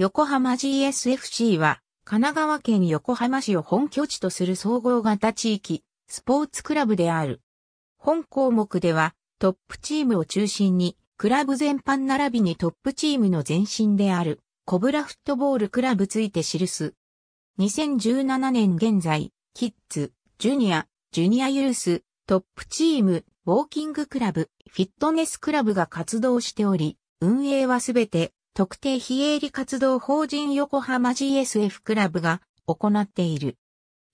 横浜 GSFC は、神奈川県横浜市を本拠地とする総合型地域、スポーツクラブである。本項目では、トップチームを中心に、クラブ全般並びにトップチームの前身である、コブラフットボールクラブついて記す。2017年現在、キッズ、ジュニア、ジュニアユース、トップチーム、ウォーキングクラブ、フィットネスクラブが活動しており、運営はすべて特定非営利活動法人横浜 GSF クラブが行っている。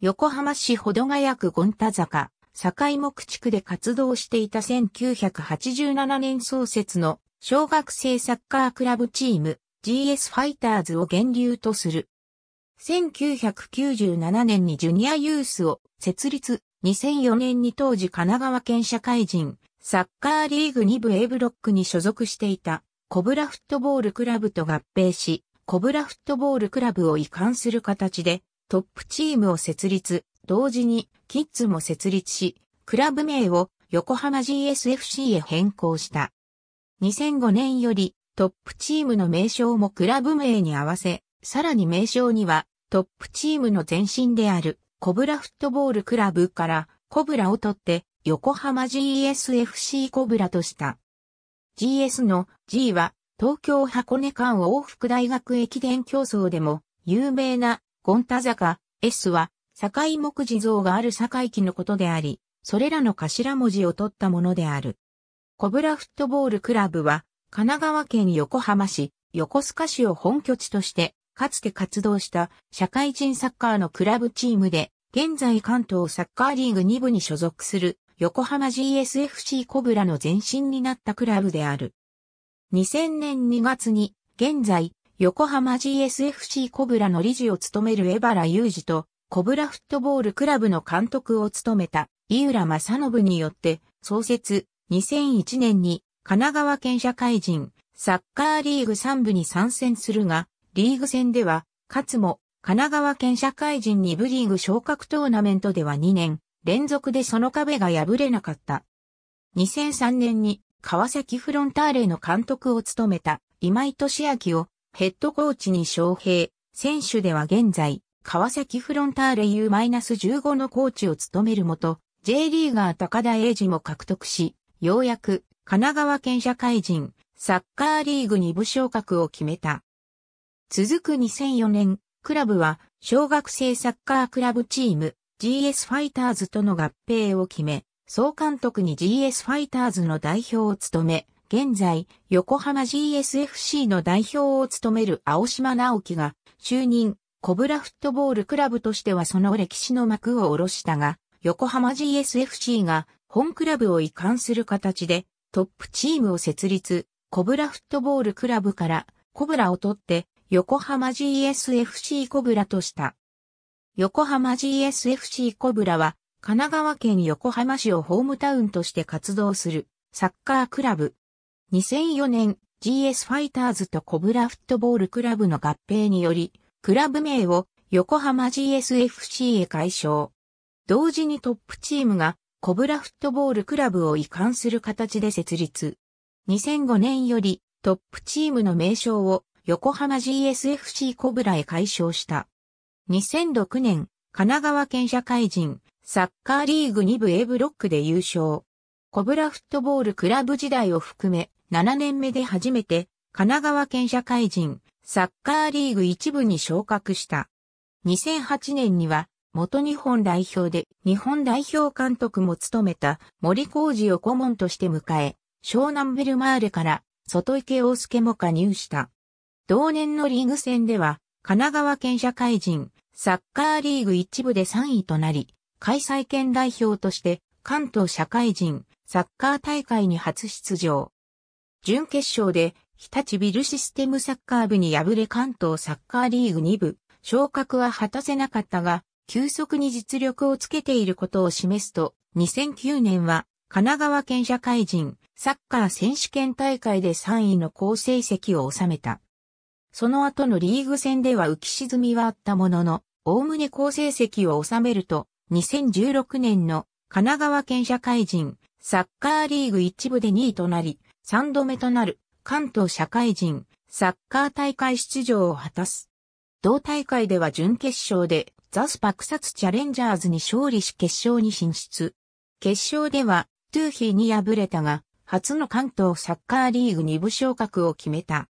横浜市保土ヶ谷区ン田坂、境目地区で活動していた1987年創設の小学生サッカークラブチーム GS ファイターズを源流とする。1997年にジュニアユースを設立、2004年に当時神奈川県社会人サッカーリーグ2部 A ブロックに所属していたコブラフットボールクラブと合併し、コブラフットボールクラブを移管する形で、トップチームを設立、同時にキッズも設立し、クラブ名を横浜 GSFC へ変更した。2005年よりトップチームの名称もクラブ名に合わせ、さらに名称にはトップチームの前身であるコブラフットボールクラブからコブラを取って横浜 GSFC コブラとした。GS の G は東京箱根間往復大学駅伝競争でも有名なゴンタ坂 S は堺目地像がある堺木のことであり、それらの頭文字を取ったものである。コブラフットボールクラブは神奈川県横浜市、横須賀市を本拠地としてかつて活動した社会人サッカーのクラブチームで現在関東サッカーリーグ2部に所属する横浜 GSFC コブラの前身になったクラブである。2000年2月に、現在、横浜 GSFC コブラの理事を務める江原雄二と、コブラフットボールクラブの監督を務めた、井浦正信によって、創設、2001年に、神奈川県社会人、サッカーリーグ3部に参戦するが、リーグ戦では、かつも、神奈川県社会人2部リーグ昇格トーナメントでは2年、連続でその壁が破れなかった。2003年に川崎フロンターレの監督を務めた今井俊明をヘッドコーチに招聘、選手では現在、川崎フロンターレ U-15 のコーチを務めるもと、J リーガー高田英二も獲得し、ようやく神奈川県社会人サッカーリーグ2部昇格を決めた。続く2004年、クラブは小学生サッカークラブチーム GS ファイターズとの合併を決め、総監督に GS ファイターズの代表を務め、現在、横浜 GSFC の代表を務める青島直樹が就任、コブラフットボールクラブとしてはその歴史の幕を下ろしたが、横浜 GSFC が本クラブを移管する形でトップチームを設立、コブラフットボールクラブからコブラを取って横浜 GSFC コブラとした。横浜 GSFC コブラは、神奈川県横浜市をホームタウンとして活動するサッカークラブ。2004年 GS ファイターズとコブラフットボールクラブの合併により、クラブ名を横浜 GSFC へ改称。同時にトップチームがコブラフットボールクラブを移管する形で設立。2005年よりトップチームの名称を横浜 GSFC コブラへ改称した。2006年、神奈川県社会人、サッカーリーグ2部 A ブロックで優勝。コブラフットボールクラブ時代を含め、7年目で初めて、神奈川県社会人、サッカーリーグ1部に昇格した。2008年には、元日本代表で日本代表監督も務めた森浩二を顧問として迎え、湘南ベルマーレから外池大介も加入した。同年のリーグ戦では、神奈川県社会人、サッカーリーグ一部で3位となり、開催県代表として関東社会人、サッカー大会に初出場。準決勝で日立ビルシステムサッカー部に敗れ関東サッカーリーグ2部、昇格は果たせなかったが、急速に実力をつけていることを示すと、2009年は神奈川県社会人サッカー選手権大会で3位の好成績を収めた。その後のリーグ戦では浮き沈みはあったものの、おおむね好成績を収めると、2016年の神奈川県社会人サッカーリーグ一部で2位となり、3度目となる関東社会人サッカー大会出場を果たす。同大会では準決勝でザスパクサツチャレンジャーズに勝利し決勝に進出。決勝ではトゥーヒーに敗れたが、初の関東サッカーリーグ2部昇格を決めた。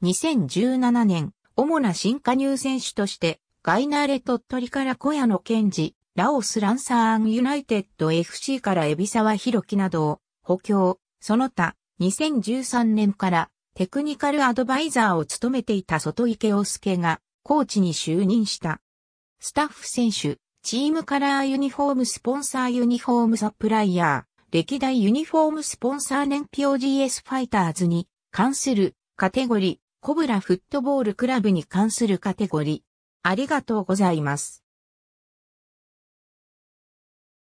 2017年、主な新加入選手として、ガイナーレ鳥取から小屋野健治、ラオスランサーンユナイテッド FC から海老沢博樹などを補強、その他、2013年からテクニカルアドバイザーを務めていた外池雄介がコーチに就任した。スタッフ選手、チームカラーユニフォームスポンサーユニフォームサプライヤー、歴代ユニフォームスポンサー年表 GS ファイターズに関するカテゴリー、コブラフットボールクラブに関するカテゴリー。ありがとうございます。